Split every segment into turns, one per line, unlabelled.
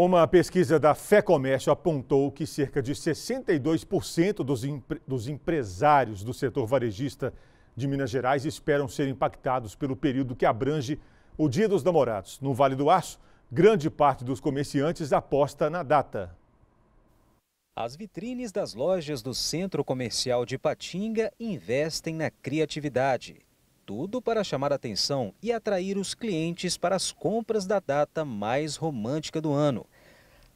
Uma pesquisa da Fé Comércio apontou que cerca de 62% dos, impre... dos empresários do setor varejista de Minas Gerais esperam ser impactados pelo período que abrange o Dia dos Namorados. No Vale do Aço, grande parte dos comerciantes aposta na data.
As vitrines das lojas do Centro Comercial de Patinga investem na criatividade tudo para chamar atenção e atrair os clientes para as compras da data mais romântica do ano.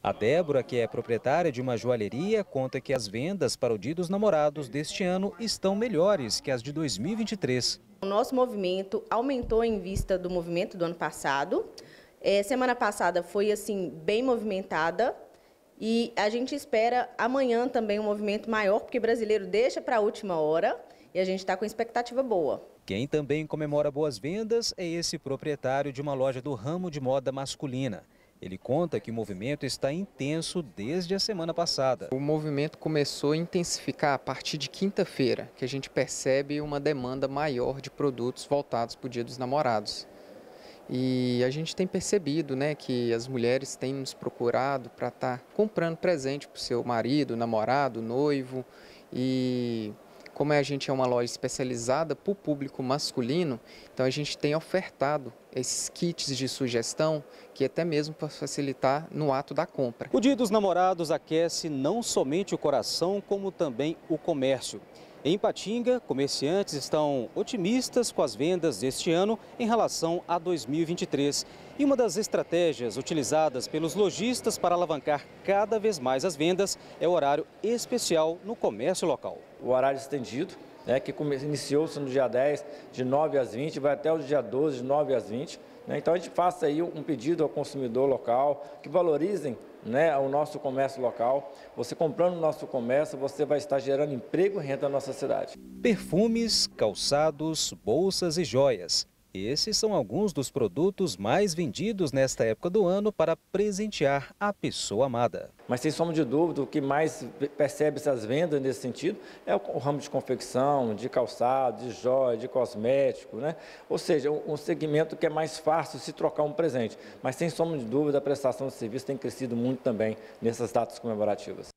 A Débora, que é proprietária de uma joalheria, conta que as vendas para o Dia dos Namorados deste ano estão melhores que as de 2023.
O nosso movimento aumentou em vista do movimento do ano passado. É, semana passada foi assim bem movimentada e a gente espera amanhã também um movimento maior, porque brasileiro deixa para a última hora e a gente está com expectativa boa.
Quem também comemora boas vendas é esse proprietário de uma loja do ramo de moda masculina. Ele conta
que o movimento está intenso desde a semana passada. O movimento começou a intensificar a partir de quinta-feira, que a gente percebe uma demanda maior de produtos voltados para o Dia dos Namorados. E a gente tem percebido né, que as mulheres têm nos procurado para estar tá comprando presente para o seu marido, namorado, noivo. E como é, a gente é uma loja especializada para o público masculino, então a gente tem ofertado esses kits de sugestão, que é até mesmo para facilitar no ato da compra.
O Dia dos Namorados aquece não somente o coração, como também o comércio. Em Patinga, comerciantes estão otimistas com as vendas deste ano em relação a 2023 e uma das estratégias utilizadas pelos lojistas para alavancar cada vez mais as vendas é o horário especial no comércio
local. O horário estendido, né, que iniciou-se no dia 10, de 9 às 20, vai até o dia 12, de 9 às 20. Né? Então a gente faça aí um pedido ao consumidor local, que valorizem né, o nosso comércio local. Você comprando o nosso comércio, você vai estar gerando emprego e renda na nossa cidade.
Perfumes, calçados, bolsas e joias. Esses são alguns dos produtos mais vendidos nesta época do ano para
presentear a pessoa amada. Mas sem sombra de dúvida, o que mais percebe essas vendas nesse sentido é o ramo de confecção, de calçado, de joia, de cosmético, né? Ou seja, um segmento que é mais fácil se trocar um presente. Mas sem sombra de dúvida, a prestação de serviço tem crescido muito também nessas datas comemorativas.